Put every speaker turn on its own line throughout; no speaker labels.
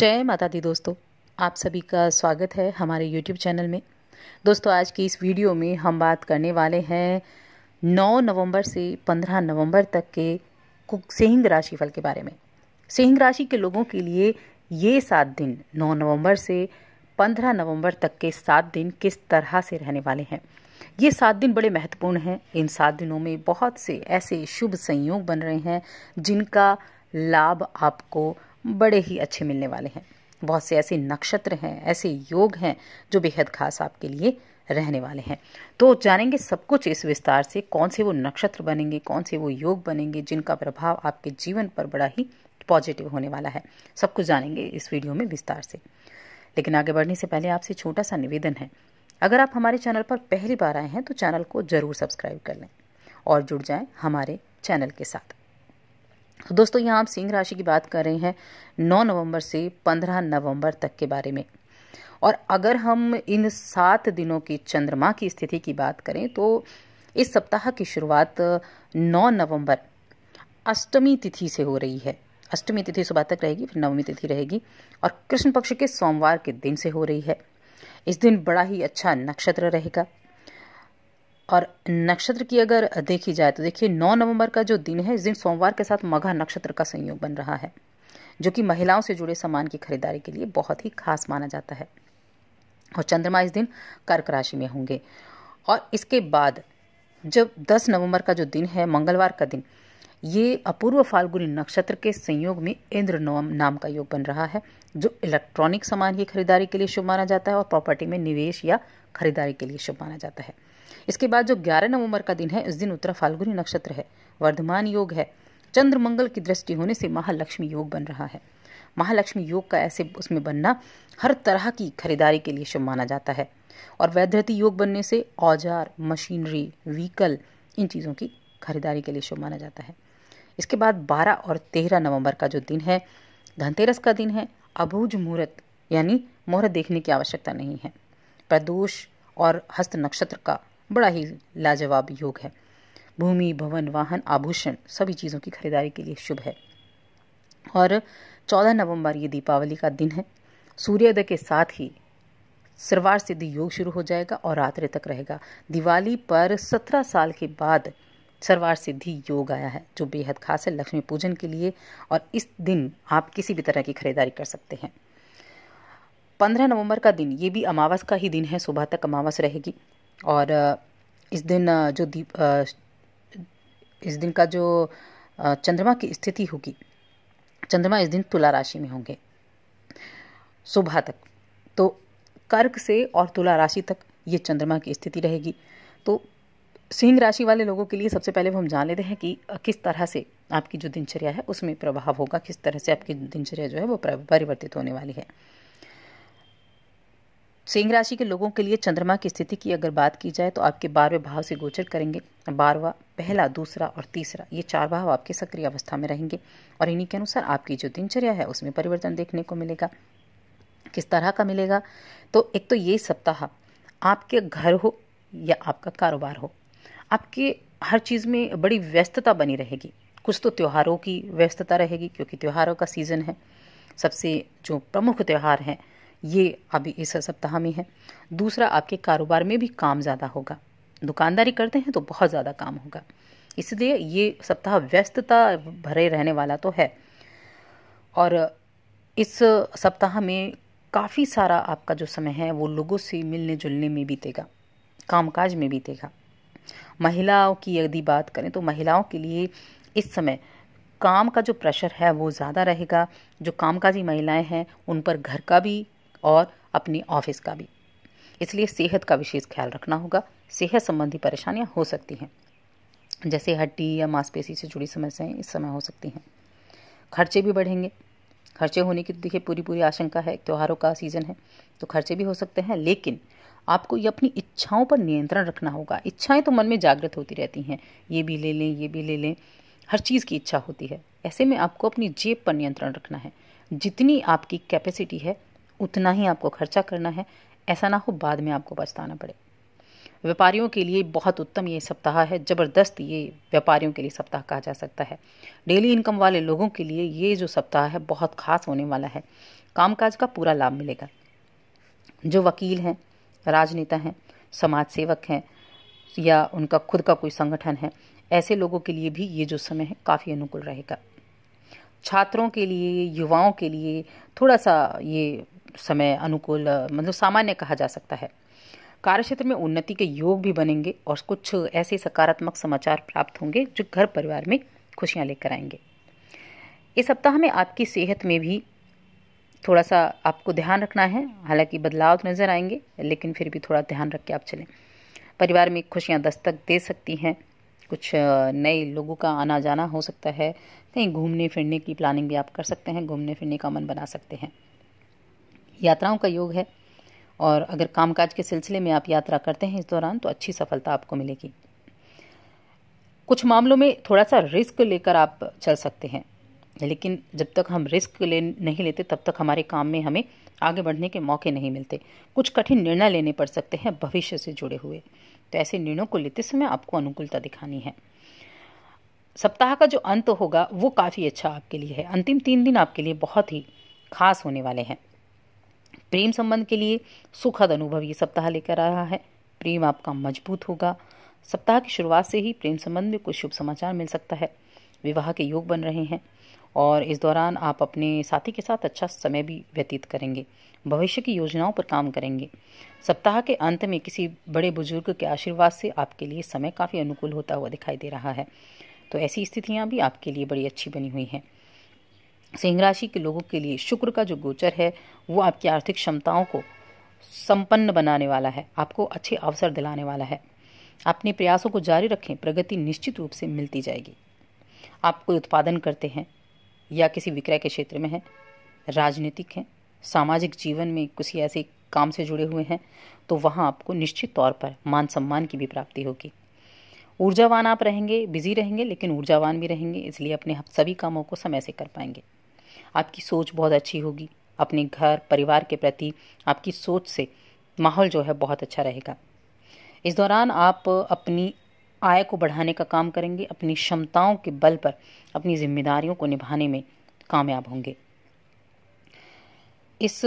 जय माता दी दोस्तों आप सभी का स्वागत है हमारे यूट्यूब चैनल में दोस्तों आज की इस वीडियो में हम बात करने वाले हैं 9 नवंबर से 15 नवंबर तक के सिंह फल के बारे में सिंह राशि के लोगों के लिए ये सात दिन 9 नवंबर से 15 नवंबर तक के सात दिन किस तरह से रहने वाले हैं ये सात दिन बड़े महत्वपूर्ण हैं इन सात दिनों में बहुत से ऐसे शुभ संयोग बन रहे हैं जिनका लाभ आपको बड़े ही अच्छे मिलने वाले हैं बहुत से ऐसे नक्षत्र हैं ऐसे योग हैं जो बेहद खास आपके लिए रहने वाले हैं तो जानेंगे सब कुछ इस विस्तार से कौन से वो नक्षत्र बनेंगे कौन से वो योग बनेंगे जिनका प्रभाव आपके जीवन पर बड़ा ही पॉजिटिव होने वाला है सब कुछ जानेंगे इस वीडियो में विस्तार से लेकिन आगे बढ़ने से पहले आपसे छोटा सा निवेदन है अगर आप हमारे चैनल पर पहली बार आए हैं तो चैनल को जरूर सब्सक्राइब कर लें और जुड़ जाएं हमारे चैनल के साथ तो दोस्तों यहाँ हम सिंह राशि की बात कर रहे हैं नौ नवम्बर से पंद्रह नवम्बर तक के बारे में और अगर हम इन सात दिनों की चंद्रमा की स्थिति की बात करें तो इस सप्ताह की शुरुआत 9 नवंबर अष्टमी तिथि से हो रही है अष्टमी तिथि सुबह तक रहेगी फिर नवमी तिथि रहेगी और कृष्ण पक्ष के सोमवार के दिन से हो रही है इस दिन बड़ा ही अच्छा नक्षत्र रहेगा और नक्षत्र की अगर देखी जाए तो देखिए 9 नवंबर का जो दिन है इस दिन सोमवार के साथ मघा नक्षत्र का संयोग बन रहा है जो कि महिलाओं से जुड़े सामान की खरीदारी के लिए बहुत ही खास माना जाता है और चंद्रमा इस दिन कर्क राशि में होंगे और इसके बाद जब 10 नवंबर का जो दिन है मंगलवार का दिन ये अपूर्व फाल्गुनी नक्षत्र के संयोग में इंद्र नोम नाम का योग बन रहा है जो इलेक्ट्रॉनिक सामान की खरीदारी के लिए शुभ माना जाता है और प्रॉपर्टी में निवेश या खरीदारी के लिए शुभ माना जाता है इसके बाद जो 11 नवंबर का दिन है उस दिन उत्तरा फाल्गुनी नक्षत्र है वर्धमान योग है चंद्र मंगल की दृष्टि होने से महालक्ष्मी योग बन रहा है महालक्ष्मी योग का ऐसे उसमें बनना हर तरह की खरीदारी के लिए शुभ माना जाता है और वैधृति योग बनने से औजार मशीनरी व्हीकल इन चीज़ों की खरीदारी के लिए शुभ माना जाता है इसके बाद 12 और 13 नवंबर का जो दिन है धनतेरस का दिन है अभूज मुहूर्त यानी मुहूर्त देखने की आवश्यकता नहीं है प्रदोष और हस्त नक्षत्र का बड़ा ही लाजवाब योग है भूमि भवन वाहन आभूषण सभी चीज़ों की खरीदारी के लिए शुभ है और 14 नवंबर ये दीपावली का दिन है सूर्योदय के साथ ही सर्वार सिद्धि योग शुरू हो जाएगा और रात्रि तक रहेगा दिवाली पर 17 साल के बाद सर्वार सिद्धि योग आया है जो बेहद खास है लक्ष्मी पूजन के लिए और इस दिन आप किसी भी तरह की खरीदारी कर सकते हैं पंद्रह नवंबर का दिन ये भी अमावस का ही दिन है सुबह तक अमावस रहेगी और इस दिन जो दीप इस दिन का जो चंद्रमा की स्थिति होगी चंद्रमा इस दिन तुला राशि में होंगे सुबह तक तो कर्क से और तुला राशि तक ये चंद्रमा की स्थिति रहेगी तो सिंह राशि वाले लोगों के लिए सबसे पहले हम जान लेते हैं कि किस तरह से आपकी जो दिनचर्या है उसमें प्रभाव होगा किस तरह से आपकी दिनचर्या जो है वो परिवर्तित होने वाली है सिंह राशि के लोगों के लिए चंद्रमा की स्थिति की अगर बात की जाए तो आपके बारहवें भाव से गोचर करेंगे बारवा पहला दूसरा और तीसरा ये चार भाव आपके सक्रिय अवस्था में रहेंगे और इन्हीं के अनुसार आपकी जो दिनचर्या है उसमें परिवर्तन देखने को मिलेगा किस तरह का मिलेगा तो एक तो ये सप्ताह आपके घर हो या आपका कारोबार हो आपके हर चीज़ में बड़ी व्यस्तता बनी रहेगी कुछ तो त्योहारों की व्यस्तता रहेगी क्योंकि त्योहारों का सीज़न है सबसे जो प्रमुख त्यौहार हैं ये अभी इस सप्ताह में है दूसरा आपके कारोबार में भी काम ज़्यादा होगा दुकानदारी करते हैं तो बहुत ज़्यादा काम होगा इसलिए ये सप्ताह व्यस्तता भरे रहने वाला तो है और इस सप्ताह में काफ़ी सारा आपका जो समय है वो लोगों से मिलने जुलने में बीतेगा कामकाज में बीतेगा महिलाओं की यदि बात करें तो महिलाओं के लिए इस समय काम का जो प्रेशर है वो ज़्यादा रहेगा जो कामकाजी महिलाएं हैं उन पर घर का भी और अपनी ऑफिस का भी इसलिए सेहत का विशेष ख्याल रखना होगा सेहत संबंधी परेशानियाँ हो सकती हैं जैसे हड्डी या मांसपेशी से जुड़ी समस्याएं इस समय हो सकती हैं खर्चे भी बढ़ेंगे खर्चे होने की तो देखिए पूरी पूरी आशंका है त्योहारों का सीज़न है तो खर्चे भी हो सकते हैं लेकिन आपको ये अपनी इच्छाओं पर नियंत्रण रखना होगा इच्छाएं तो मन में जागृत होती रहती हैं ये भी ले लें ये भी ले लें हर चीज़ की इच्छा होती है ऐसे में आपको अपनी जेब पर नियंत्रण रखना है जितनी आपकी कैपेसिटी है उतना ही आपको खर्चा करना है ऐसा ना हो बाद में आपको पछताना पड़े व्यापारियों के लिए बहुत उत्तम ये सप्ताह है ज़बरदस्त ये व्यापारियों के लिए सप्ताह कहा जा सकता है डेली इनकम वाले लोगों के लिए ये जो सप्ताह है बहुत खास होने वाला है कामकाज का पूरा लाभ मिलेगा जो वकील हैं राजनेता हैं समाज सेवक हैं या उनका खुद का कोई संगठन है ऐसे लोगों के लिए भी ये जो समय है काफ़ी अनुकूल रहेगा छात्रों के लिए युवाओं के लिए थोड़ा सा ये समय अनुकूल मतलब सामान्य कहा जा सकता है कार्य क्षेत्र में उन्नति के योग भी बनेंगे और कुछ ऐसे सकारात्मक समाचार प्राप्त होंगे जो घर परिवार में खुशियां लेकर आएंगे इस सप्ताह में आपकी सेहत में भी थोड़ा सा आपको ध्यान रखना है हालांकि बदलाव तो नज़र आएंगे लेकिन फिर भी थोड़ा ध्यान रख के आप चलें परिवार में खुशियाँ दस्तक दे सकती हैं कुछ नए लोगों का आना जाना हो सकता है कहीं घूमने फिरने की प्लानिंग भी आप कर सकते हैं घूमने फिरने का मन बना सकते हैं यात्राओं का योग है और अगर कामकाज के सिलसिले में आप यात्रा करते हैं इस दौरान तो अच्छी सफलता आपको मिलेगी कुछ मामलों में थोड़ा सा रिस्क लेकर आप चल सकते हैं लेकिन जब तक हम रिस्क ले नहीं लेते तब तक हमारे काम में हमें आगे बढ़ने के मौके नहीं मिलते कुछ कठिन निर्णय लेने पड़ सकते हैं भविष्य से जुड़े हुए तो ऐसे निर्णयों को लेते समय आपको अनुकूलता दिखानी है सप्ताह का जो अंत होगा वो काफ़ी अच्छा आपके लिए है अंतिम तीन दिन आपके लिए बहुत ही खास होने वाले हैं प्रेम संबंध के लिए सुखद अनुभव ये सप्ताह लेकर आ रहा है प्रेम आपका मजबूत होगा सप्ताह की शुरुआत से ही प्रेम संबंध में कुछ शुभ समाचार मिल सकता है विवाह के योग बन रहे हैं और इस दौरान आप अपने साथी के साथ अच्छा समय भी व्यतीत करेंगे भविष्य की योजनाओं पर काम करेंगे सप्ताह के अंत में किसी बड़े बुजुर्ग के आशीर्वाद से आपके लिए समय काफ़ी अनुकूल होता हुआ दिखाई दे रहा है तो ऐसी स्थितियाँ भी आपके लिए बड़ी अच्छी बनी हुई हैं सिंह राशि के लोगों के लिए शुक्र का जो गोचर है वो आपकी आर्थिक क्षमताओं को संपन्न बनाने वाला है आपको अच्छे अवसर दिलाने वाला है अपने प्रयासों को जारी रखें प्रगति निश्चित रूप से मिलती जाएगी आप कोई उत्पादन करते हैं या किसी विक्रय के क्षेत्र में हैं राजनीतिक हैं सामाजिक जीवन में किसी ऐसे काम से जुड़े हुए हैं तो वहाँ आपको निश्चित तौर पर मान सम्मान की भी प्राप्ति होगी ऊर्जावान आप रहेंगे बिजी रहेंगे लेकिन ऊर्जावान भी रहेंगे इसलिए अपने सभी कामों को समय से कर पाएंगे आपकी सोच बहुत अच्छी होगी अपने घर परिवार के प्रति आपकी सोच से माहौल जो है बहुत अच्छा रहेगा इस दौरान आप अपनी आय को बढ़ाने का काम करेंगे अपनी क्षमताओं के बल पर अपनी जिम्मेदारियों को निभाने में कामयाब होंगे इस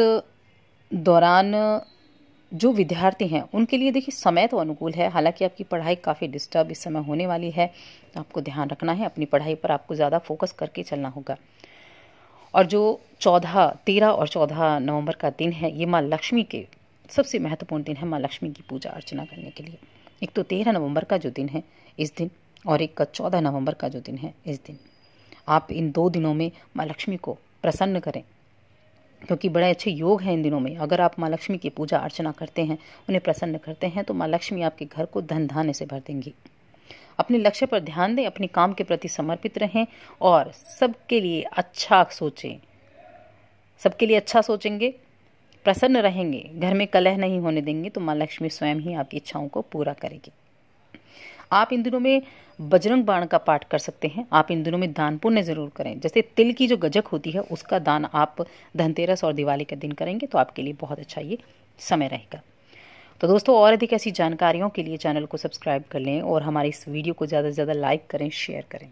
दौरान जो विद्यार्थी हैं उनके लिए देखिए समय तो अनुकूल है हालांकि आपकी पढ़ाई काफ़ी डिस्टर्ब इस समय होने वाली है आपको ध्यान रखना है अपनी पढ़ाई पर आपको ज़्यादा फोकस करके चलना होगा और जो चौदह तेरह और चौदह नवंबर का दिन है ये माँ लक्ष्मी के सबसे महत्वपूर्ण दिन है माँ लक्ष्मी की पूजा अर्चना करने के लिए एक तो तेरह नवंबर का जो दिन है इस दिन और एक का चौदह नवंबर का जो दिन है इस दिन आप इन दो दिनों में माँ लक्ष्मी को प्रसन्न करें क्योंकि बड़े अच्छे योग हैं इन दिनों में अगर आप माँ लक्ष्मी की पूजा अर्चना करते हैं उन्हें प्रसन्न करते हैं तो माँ लक्ष्मी आपके घर को धन धान्य से भर देंगी अपने लक्ष्य पर ध्यान दें अपने काम के प्रति समर्पित रहें और सबके लिए अच्छा सोचें सबके लिए अच्छा सोचेंगे प्रसन्न रहेंगे घर में कलह नहीं होने देंगे तो माँ लक्ष्मी स्वयं ही आपकी इच्छाओं को पूरा करेगी आप इन दिनों में बजरंग बाण का पाठ कर सकते हैं आप इन दिनों में दान पुण्य जरूर करें जैसे तिल की जो गजक होती है उसका दान आप धनतेरस और दिवाली के दिन करेंगे तो आपके लिए बहुत अच्छा ये समय रहेगा तो दोस्तों और अधिक ऐसी जानकारियों के लिए चैनल को सब्सक्राइब कर लें और हमारी इस वीडियो को ज़्यादा से ज़्यादा लाइक करें शेयर करें